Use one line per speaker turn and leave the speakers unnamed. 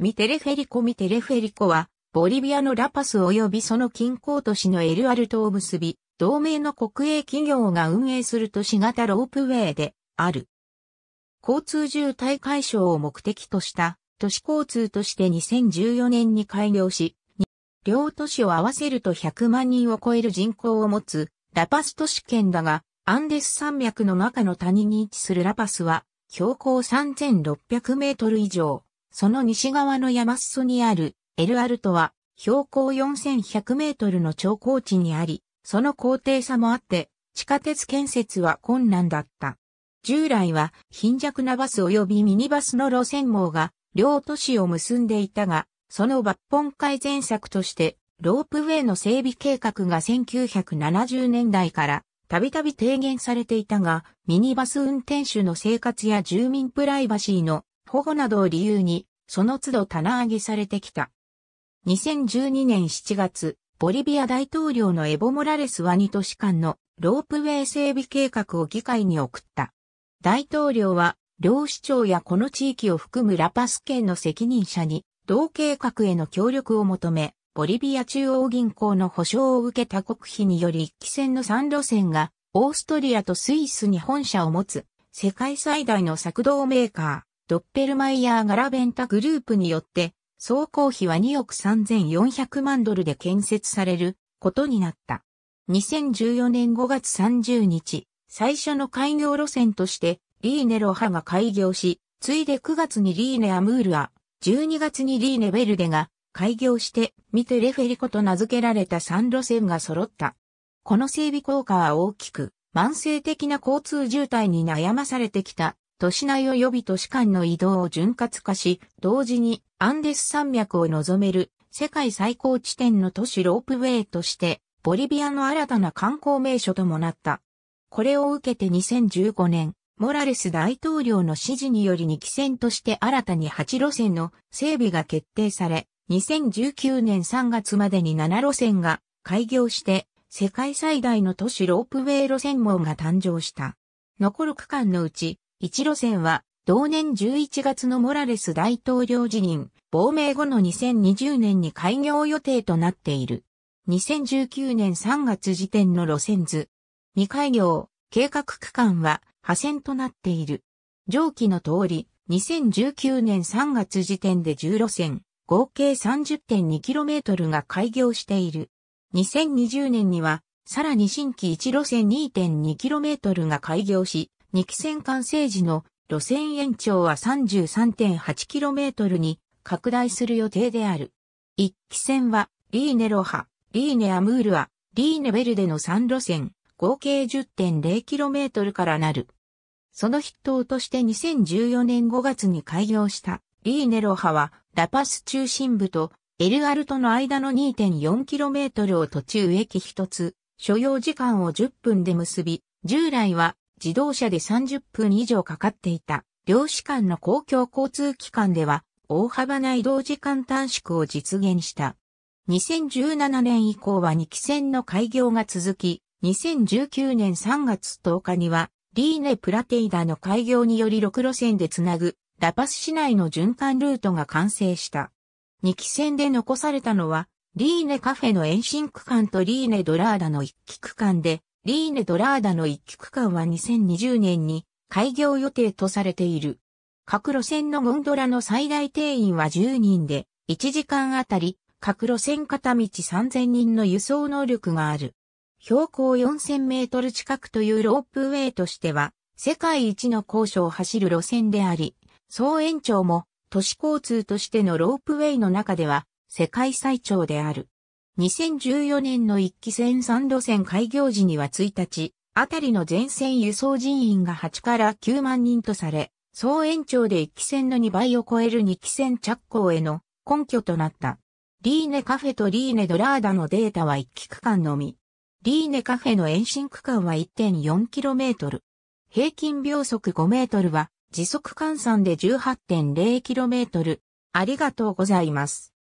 ミテレフェリコミテレフェリコは、ボリビアのラパス及びその近郊都市のエルアルトを結び、同盟の国営企業が運営する都市型ロープウェイである。交通渋滞解消を目的とした都市交通として2014年に開業し、両都市を合わせると100万人を超える人口を持つラパス都市圏だが、アンデス山脈の中の谷に位置するラパスは標高3600メートル以上。その西側の山裾にあるエルアルトは標高4100メートルの超高地にあり、その高低差もあって、地下鉄建設は困難だった。従来は貧弱なバス及びミニバスの路線網が両都市を結んでいたが、その抜本改善策として、ロープウェイの整備計画が1970年代からたびたび提言されていたが、ミニバス運転手の生活や住民プライバシーの保護などを理由に、その都度棚上げされてきた。2012年7月、ボリビア大統領のエボ・モラレスは2都市間のロープウェイ整備計画を議会に送った。大統領は、両市長やこの地域を含むラパス県の責任者に、同計画への協力を求め、ボリビア中央銀行の保証を受けた国費により一期船の3路線が、オーストリアとスイスに本社を持つ、世界最大の作動メーカー。ドッペルマイヤー・ガラベンタグループによって、総工費は2億3400万ドルで建設されることになった。2014年5月30日、最初の開業路線として、リーネロハが開業し、ついで9月にリーネアムールア、12月にリーネベルデが開業して、ミテレフェリコと名付けられた3路線が揃った。この整備効果は大きく、慢性的な交通渋滞に悩まされてきた都市内及び都市間の移動を潤滑化し、同時にアンデス山脈を望める世界最高地点の都市ロープウェイとして、ボリビアの新たな観光名所ともなった。これを受けて2015年、モラレス大統領の指示により2期線として新たに8路線の整備が決定され、2019年3月までに7路線が開業して、世界最大の都市ロープウェイ路線網が誕生した。残る区間のうち、一路線は、同年11月のモラレス大統領辞任、亡命後の2020年に開業予定となっている。2019年3月時点の路線図。未開業、計画区間は、破線となっている。上記の通り、2019年3月時点で10路線、合計 30.2km が開業している。2020年には、さらに新規1路線 2.2km が開業し、2期線完成時の路線延長は 33.8km に拡大する予定である。1期線は、リーネロハ、リーネアムールア、リーネベルデの3路線、合計 10.0km からなる。その筆頭として2014年5月に開業したリーネロハはラパス中心部とエルアルトの間の 2.4km を途中駅一つ、所要時間を10分で結び、従来は自動車で30分以上かかっていた、両市間の公共交通機関では、大幅な移動時間短縮を実現した。2017年以降は2期線の開業が続き、2019年3月10日には、リーネ・プラテイダの開業により6路線でつなぐ、ラパス市内の循環ルートが完成した。2期線で残されたのは、リーネカフェの延伸区間とリーネドラーダの一期区間で、リーネ・ドラーダの一区区間は2020年に開業予定とされている。各路線のゴンドラの最大定員は10人で、1時間あたり各路線片道3000人の輸送能力がある。標高4000メートル近くというロープウェイとしては、世界一の高所を走る路線であり、総延長も都市交通としてのロープウェイの中では世界最長である。2014年の一期線3路線開業時には1日、あたりの全線輸送人員が8から9万人とされ、総延長で一期線の2倍を超える二期線着工への根拠となった。リーネカフェとリーネドラーダのデータは一期区間のみ。リーネカフェの延伸区間は 1.4km。平均秒速 5m は時速換算で 18.0km。ありがとうございます。